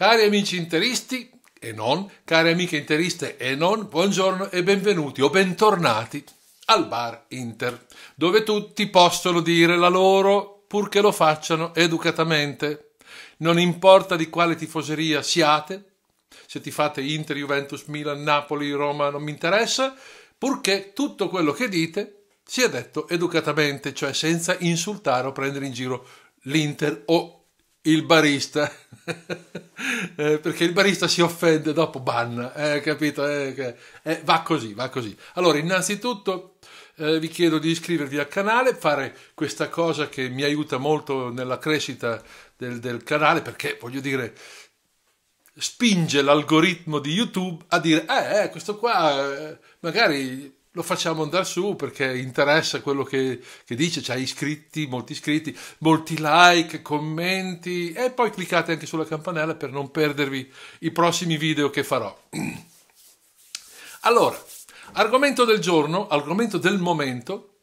Cari amici interisti e non, cari amiche interiste e non, buongiorno e benvenuti o bentornati al bar Inter, dove tutti possono dire la loro purché lo facciano educatamente. Non importa di quale tifoseria siate, se ti fate Inter, Juventus, Milan, Napoli, Roma, non mi interessa, purché tutto quello che dite sia detto educatamente, cioè senza insultare o prendere in giro l'Inter o il barista, eh, perché il barista si offende, dopo banna, eh, capito? Eh, eh, va così, va così. Allora, innanzitutto eh, vi chiedo di iscrivervi al canale, fare questa cosa che mi aiuta molto nella crescita del, del canale, perché voglio dire, spinge l'algoritmo di YouTube a dire, eh, eh questo qua magari lo facciamo andare su perché interessa quello che, che dice, c'ha iscritti, molti iscritti, molti like, commenti e poi cliccate anche sulla campanella per non perdervi i prossimi video che farò. Allora, argomento del giorno, argomento del momento,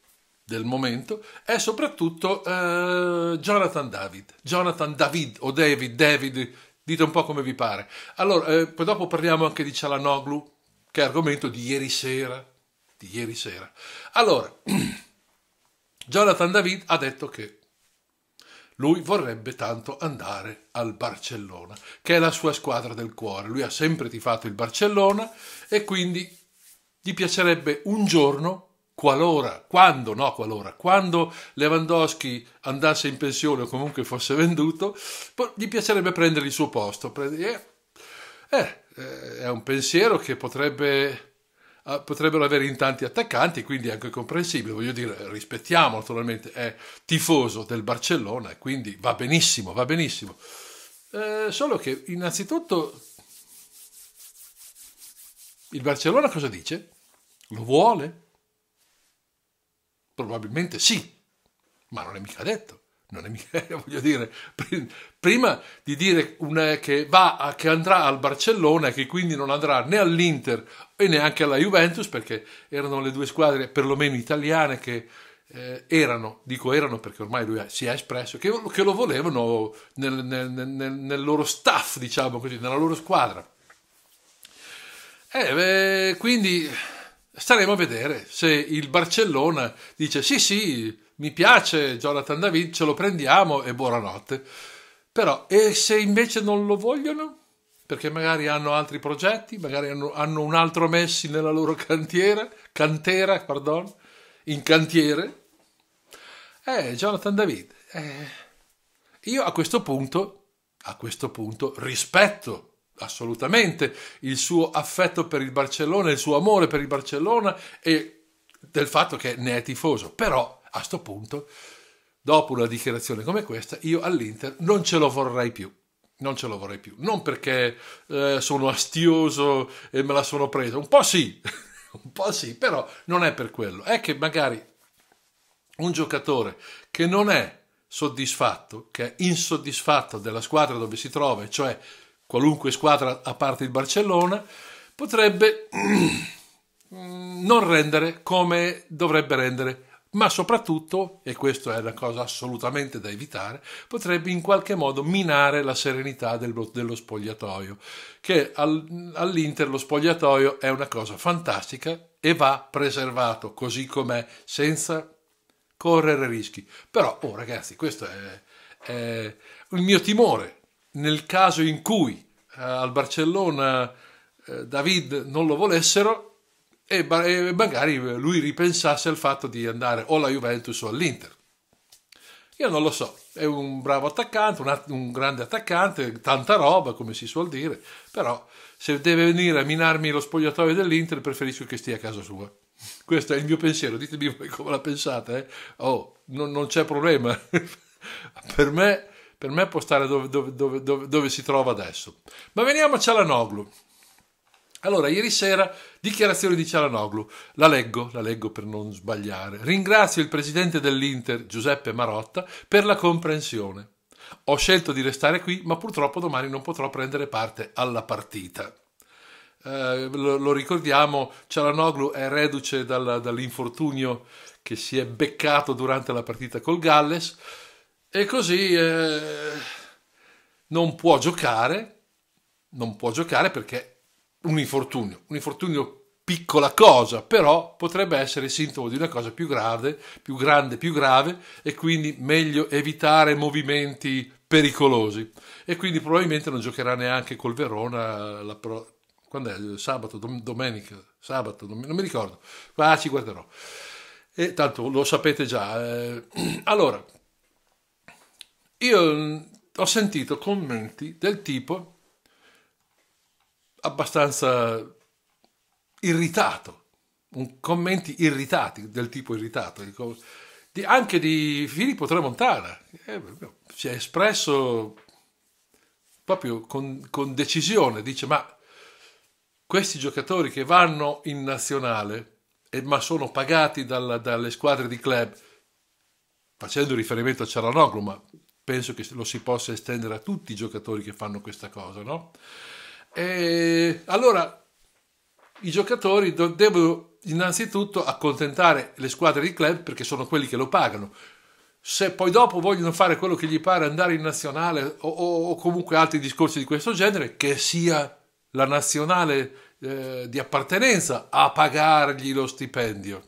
del momento è soprattutto eh, Jonathan David, Jonathan David o David, David, dite un po' come vi pare. Allora, eh, poi dopo parliamo anche di Cialanoglu, che è argomento di ieri sera, di ieri sera. Allora, Jonathan David ha detto che lui vorrebbe tanto andare al Barcellona, che è la sua squadra del cuore. Lui ha sempre tifato il Barcellona e quindi gli piacerebbe un giorno, qualora, quando, no qualora, quando Lewandowski andasse in pensione o comunque fosse venduto, gli piacerebbe prendere il suo posto. Eh, eh, eh, è un pensiero che potrebbe eh, potrebbero avere in tanti attaccanti, quindi è anche comprensibile, voglio dire, rispettiamo naturalmente, è tifoso del Barcellona e quindi va benissimo, va benissimo. Eh, solo che innanzitutto il Barcellona cosa dice? Lo vuole? Probabilmente sì, ma non è mica detto non è mica, voglio dire, prima di dire una, che, va, che andrà al Barcellona, che quindi non andrà né all'Inter e neanche alla Juventus, perché erano le due squadre perlomeno italiane che eh, erano, dico erano perché ormai lui si è espresso, che, che lo volevano nel, nel, nel, nel, loro staff, diciamo così, nella loro squadra. Eh, beh, quindi staremo a vedere se il Barcellona dice sì sì, mi piace Jonathan David, ce lo prendiamo e buonanotte. Però, e se invece non lo vogliono? Perché magari hanno altri progetti, magari hanno, hanno un altro Messi nella loro cantiera, cantera, pardon, in cantiere. Eh, Jonathan David, eh, io a questo punto, a questo punto, rispetto assolutamente il suo affetto per il Barcellona, il suo amore per il Barcellona e del fatto che ne è tifoso. Però a sto punto, dopo una dichiarazione come questa, io all'Inter non ce lo vorrei più. Non ce lo vorrei più. Non perché eh, sono astioso e me la sono presa. Un po' sì, un po' sì, però non è per quello. È che magari un giocatore che non è soddisfatto, che è insoddisfatto della squadra dove si trova, cioè qualunque squadra a parte il Barcellona, potrebbe non rendere come dovrebbe rendere ma soprattutto, e questa è una cosa assolutamente da evitare, potrebbe in qualche modo minare la serenità dello, dello spogliatoio, che al, all'Inter lo spogliatoio è una cosa fantastica e va preservato così com'è, senza correre rischi. Però, oh ragazzi, questo è, è il mio timore, nel caso in cui eh, al Barcellona eh, David non lo volessero, e, e magari lui ripensasse al fatto di andare o alla Juventus o all'Inter. Io non lo so, è un bravo attaccante, un, un, grande attaccante, tanta roba come si suol dire, però se deve venire a minarmi lo spogliatoio dell'Inter preferisco che stia a casa sua. Questo è il mio pensiero, ditemi voi come la pensate. Eh? Oh, non, non c'è problema. per, me, per, me, può stare dove, dove, dove, dove si trova adesso. Ma veniamo a Cialanoglu. Allora, ieri sera, dichiarazione di Cialanoglu, la leggo, la leggo per non sbagliare. Ringrazio il presidente dell'Inter, Giuseppe Marotta, per la comprensione. Ho scelto di restare qui, ma purtroppo domani non potrò prendere parte alla partita. Eh, lo, lo, ricordiamo, Cialanoglu è reduce dal, dall'infortunio che si è beccato durante la partita col Galles e così eh, non può giocare, non può giocare perché un infortunio. Un infortunio piccola cosa, però potrebbe essere sintomo di una cosa più grave, più grande, più grave e quindi meglio evitare movimenti pericolosi. E quindi probabilmente non giocherà neanche col Verona eh, la pro- quando è? Sabato, dom- domenica, sabato, dom- non mi ricordo, ma ah, ci guarderò. E tanto lo sapete già. Eh. Allora, io mm, ho sentito commenti del tipo abbastanza irritato, commenti irritati, del tipo irritato, di, anche di Filippo Tremontana, eh, si è espresso proprio con, con decisione, dice ma questi giocatori che vanno in nazionale, e, eh, ma sono pagati dalla, dalle squadre di club, facendo riferimento a Cialanoglu, ma penso che lo si possa estendere a tutti i giocatori che fanno questa cosa, no? E allora i giocatori do- devono innanzitutto accontentare le squadre di club perché sono quelli che lo pagano. Se poi dopo vogliono fare quello che gli pare, andare in nazionale o, o, o comunque altri discorsi di questo genere, che sia la nazionale eh, di appartenenza a pagargli lo stipendio.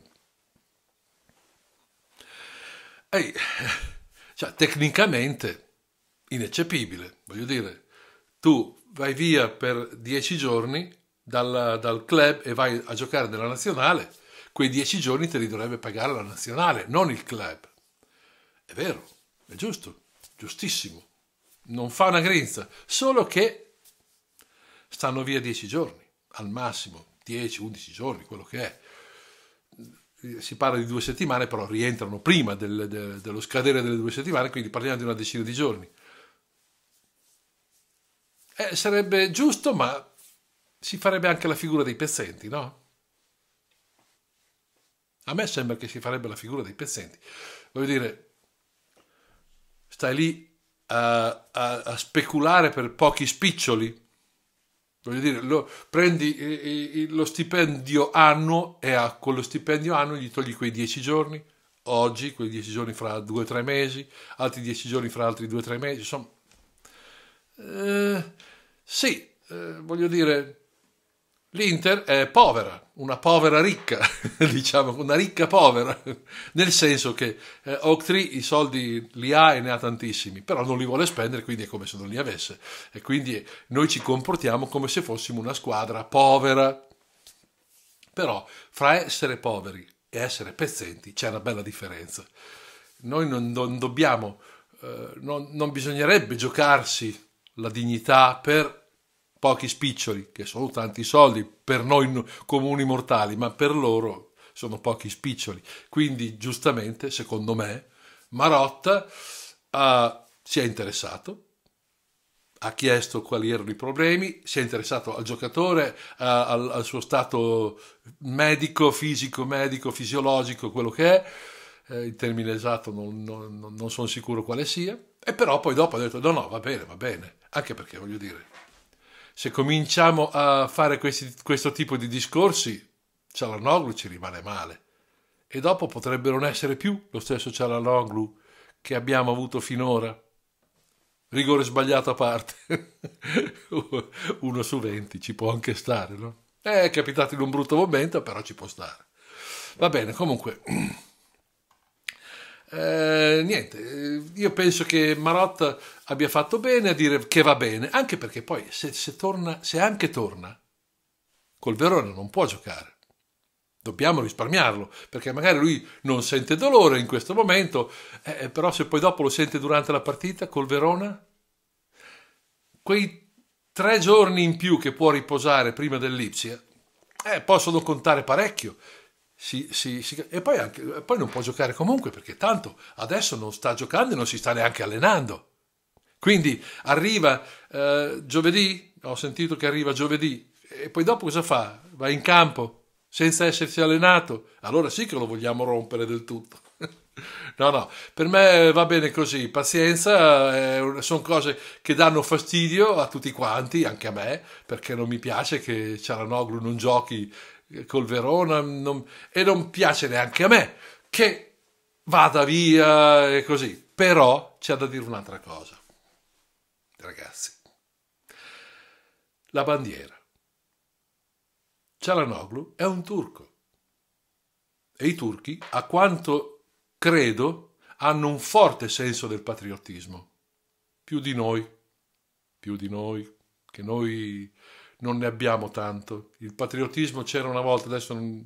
Ehi, cioè, tecnicamente ineccepibile, voglio dire, tu vai via per dieci giorni dal, dal club e vai a giocare nella nazionale, quei dieci giorni te li dovrebbe pagare la nazionale, non il club. È vero, è giusto, giustissimo. Non fa una grinza, solo che stanno via dieci giorni, al massimo 10, 11 giorni, quello che è si parla di due settimane, però rientrano prima del, de, dello scadere delle due settimane, quindi parliamo di una decina di giorni. Eh, sarebbe giusto, ma si farebbe anche la figura dei pezzenti, no? A me sembra che si farebbe la figura dei pezzenti. Voglio dire, stai lì a, a, a speculare per pochi spiccioli. Voglio dire, lo, prendi eh, lo stipendio annuo e a, con lo stipendio annuo gli togli quei dieci giorni, oggi, quei dieci giorni fra due o tre mesi, altri dieci giorni fra altri due o tre mesi, insomma... Eh, sì, eh, voglio dire, l'Inter è povera, una povera ricca, diciamo, una ricca povera, nel senso che eh, Octree i soldi li ha e ne ha tantissimi, però non li vuole spendere, quindi è come se non li avesse. E quindi noi ci comportiamo come se fossimo una squadra povera. Però fra essere poveri e essere pezzenti c'è una bella differenza. Noi non, non dobbiamo, eh, non, non bisognerebbe giocarsi la dignità per pochi spiccioli, che sono tanti soldi per noi comuni mortali, ma per loro sono pochi spiccioli. Quindi, giustamente, secondo me, Marotta uh, si è interessato, ha chiesto quali erano i problemi, si è interessato al giocatore, uh, al, al, suo stato medico, fisico, medico, fisiologico, quello che è. Eh, il termine esatto non, non, non sono sicuro quale sia, e però poi dopo ha detto: no, no, va bene, va bene anche perché, voglio dire, se cominciamo a fare questi, questo tipo di discorsi, Cialanoglu ci rimane male. E dopo potrebbe non essere più lo stesso Cialanoglu che abbiamo avuto finora. Rigore sbagliato a parte, uno su venti ci può anche stare, no? Eh, è capitato in un brutto momento, però ci può stare. Va bene, comunque. Eh, niente, eh, io penso che Marotta abbia fatto bene a dire che va bene, anche perché poi se, se, torna, se anche torna, col Verona non può giocare. Dobbiamo risparmiarlo, perché magari lui non sente dolore in questo momento, eh, eh però se poi dopo lo sente durante la partita col Verona, quei tre giorni in più che può riposare prima dell'Ipsia eh, possono contare parecchio si, si, si, e poi, anche, poi, non può giocare comunque perché tanto adesso non sta giocando e non si sta neanche allenando. Quindi arriva eh, giovedì, ho sentito che arriva giovedì, e poi dopo cosa fa? Va in campo senza essersi allenato? Allora sì che lo vogliamo rompere del tutto. no, no, per me va bene così, pazienza, eh, sono cose che danno fastidio a tutti quanti, anche a me, perché non mi piace che Ciaranoglu non giochi col Verona non, e non piace neanche a me che vada via e così. Però c'è da dire un'altra cosa, ragazzi. La bandiera. Cialanoglu è un turco e i turchi, a quanto credo, hanno un forte senso del patriottismo, più di noi, più di noi, che noi non ne abbiamo tanto. Il patriottismo c'era una volta, adesso non,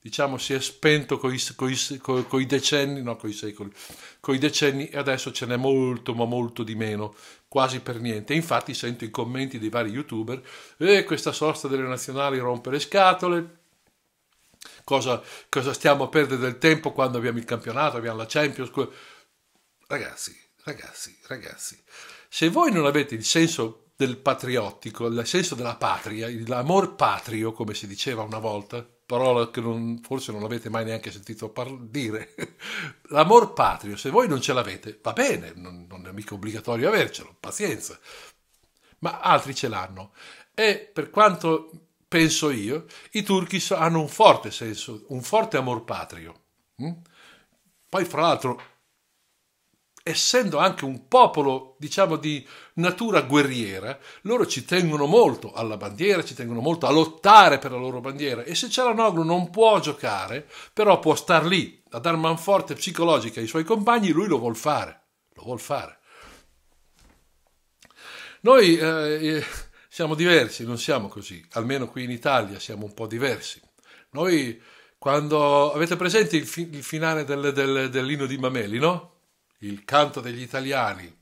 diciamo si è spento con i decenni, no con i secoli, coi decenni e adesso ce n'è molto ma molto di meno, quasi per niente. Infatti sento i commenti dei vari youtuber, eh, questa sosta delle nazionali rompe le scatole, cosa, cosa stiamo a perdere del tempo quando abbiamo il campionato, abbiamo la Champions. Ragazzi, ragazzi, ragazzi, se voi non avete il senso del patriottico, il senso della patria, l'amor patrio, come si diceva una volta, parola che non, forse non avete mai neanche sentito par- dire. L'amor patrio, se voi non ce l'avete, va bene, non, non è mica obbligatorio avercelo, pazienza, ma altri ce l'hanno. E per quanto penso io, i turchi hanno un forte senso, un forte amor patrio. Hm? Poi, fra l'altro, essendo anche un popolo, diciamo, di natura guerriera, loro ci tengono molto alla bandiera, ci tengono molto a lottare per la loro bandiera. E se Cialanoglu non può giocare, però può star lì a dar manforte psicologica ai suoi compagni, lui lo vuol fare. Lo vuol fare. Noi eh, eh, siamo diversi, non siamo così, almeno qui in Italia siamo un po' diversi. Noi, quando avete presente il, fi- il finale del, del, dell'inno di Mameli, no? il canto degli italiani.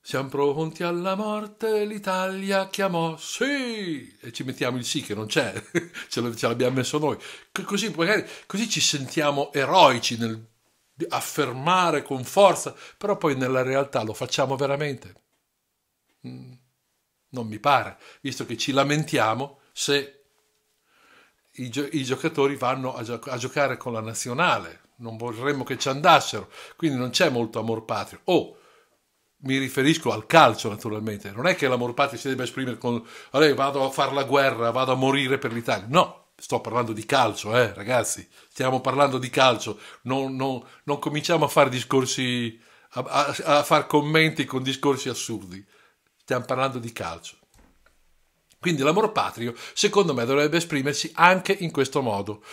Siamo pronti alla morte, l'Italia chiamò sì! E ci mettiamo il sì che non c'è, ce l'abbiamo messo noi. Così, magari, così ci sentiamo eroici nel affermare con forza, però poi nella realtà lo facciamo veramente? Mm, non mi pare, visto che ci lamentiamo se i, giocatori vanno a, giocare con la nazionale non vorremmo che ci andassero, quindi non c'è molto amor patrio. O oh, mi riferisco al calcio naturalmente, non è che l'amor patrio si debba esprimere con allora vado a fare la guerra, vado a morire per l'Italia, no. Sto parlando di calcio, eh, ragazzi. Stiamo parlando di calcio. Non, non, non cominciamo a fare discorsi, a, a, a fare commenti con discorsi assurdi. Stiamo parlando di calcio. Quindi l'amor patrio, secondo me, dovrebbe esprimersi anche in questo modo.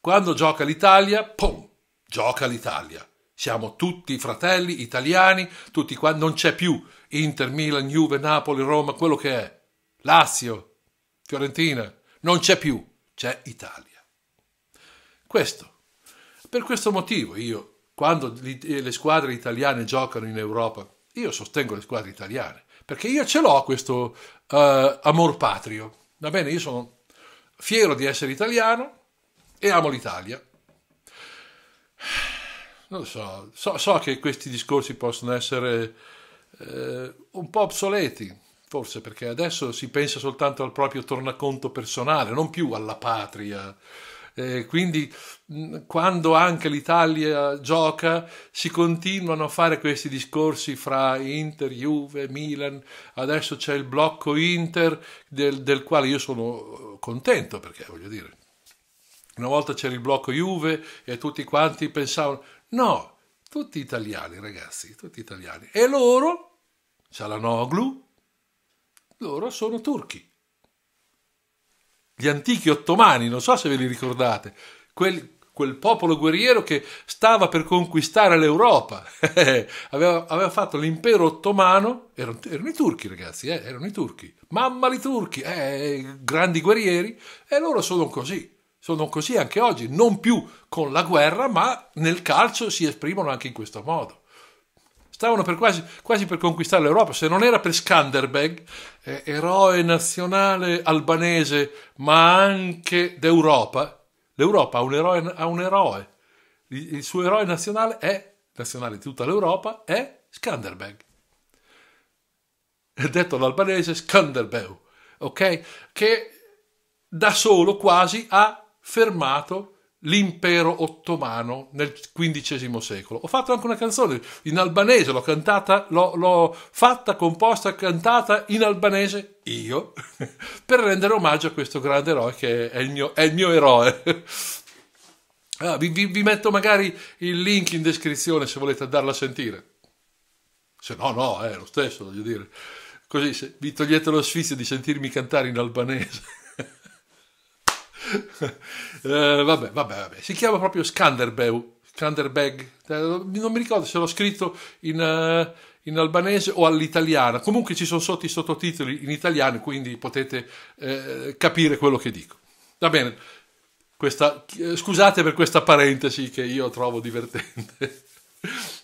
Quando gioca l'Italia, pum, gioca l'Italia. Siamo tutti fratelli italiani, tutti qua, non c'è più Inter, Milan, Juve, Napoli, Roma, quello che è. Lazio, Fiorentina, non c'è più, c'è Italia. Questo. Per questo motivo io, quando eh, le squadre italiane giocano in Europa, io sostengo le squadre italiane, perché io ce l'ho questo uh, amor patrio. Va bene, io sono fiero di essere italiano, e amo l'Italia. Non lo so, so, so che questi discorsi possono essere eh, un po' obsoleti, forse perché adesso si pensa soltanto al proprio tornaconto personale, non più alla patria. Eh, quindi mm, quando anche l'Italia gioca si continuano a fare questi discorsi fra Inter, Juve, Milan, adesso c'è il blocco Inter del, del quale io sono contento perché voglio dire una volta c'era il blocco Juve e tutti quanti pensavano, no, tutti italiani ragazzi, tutti italiani. E loro, Cialanoglu, loro sono turchi. Gli antichi ottomani, non so se ve li ricordate, quel, quel popolo guerriero che stava per conquistare l'Europa, aveva, aveva, fatto l'impero ottomano, erano, erano, i turchi ragazzi, eh? erano i turchi, mamma i turchi, eh, grandi guerrieri, e loro sono così sono così anche oggi, non più con la guerra, ma nel calcio si esprimono anche in questo modo. Stavano per quasi, quasi, per conquistare l'Europa, se non era per Skanderbeg, eh, eroe nazionale albanese, ma anche d'Europa. L'Europa ha un eroe, ha un eroe. Il, il suo eroe nazionale è, nazionale di tutta l'Europa, è Skanderbeg. È Detto l'albanese Skanderbeu, ok? Che da solo quasi ha fermato l'impero ottomano nel XV secolo. Ho fatto anche una canzone in albanese, l'ho cantata, l'ho, l'ho fatta, composta, cantata in albanese io, per rendere omaggio a questo grande eroe che è il mio, è il mio eroe. Ah, vi, vi, vi, metto magari il link in descrizione se volete andarla a sentire. Se no, no, è lo stesso, voglio dire. Così se vi togliete lo sfizio di sentirmi cantare in albanese. eh, vabbè, vabbè, vabbè, si chiama proprio Skanderbeu. Skanderbeg, eh, non mi ricordo se l'ho scritto in, eh, in, albanese o all'italiana, comunque ci sono sotto i sottotitoli in italiano, quindi potete eh, capire quello che dico. Va bene, questa, eh, scusate per questa parentesi che io trovo divertente.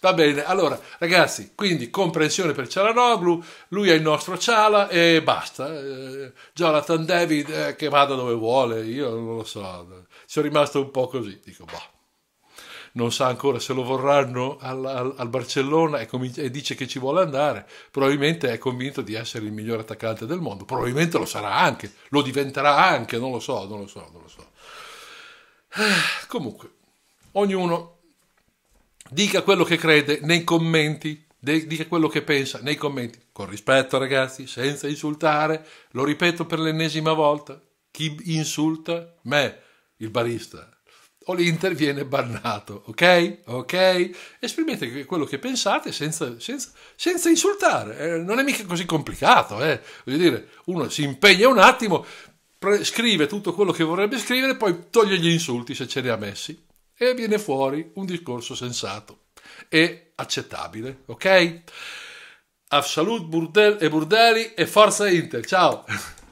Va bene, allora ragazzi, quindi comprensione per Cialanoglu, lui è il nostro Ciala e basta. Eh, Jonathan David eh, che vada dove vuole, io non lo so, sono rimasto un po' così, dico boh. Non sa ancora se lo vorranno al, al, al Barcellona e, e, dice che ci vuole andare. Probabilmente è convinto di essere il miglior attaccante del mondo. Probabilmente lo sarà anche, lo diventerà anche, non lo so, non lo so, non lo so. Eh, comunque, ognuno dica quello che crede nei commenti, dica quello che pensa nei commenti, con rispetto ragazzi, senza insultare, lo ripeto per l'ennesima volta, chi insulta me, il barista, o l'Inter viene bannato, ok? Ok? Esprimete quello che pensate senza, senza, senza insultare, eh, non è mica così complicato, eh? voglio dire, uno si impegna un attimo, scrive tutto quello che vorrebbe scrivere, poi toglie gli insulti se ce li ha messi e viene fuori un discorso sensato e accettabile, ok? Afsalut Burdel e Burdeli e forza Intel, ciao!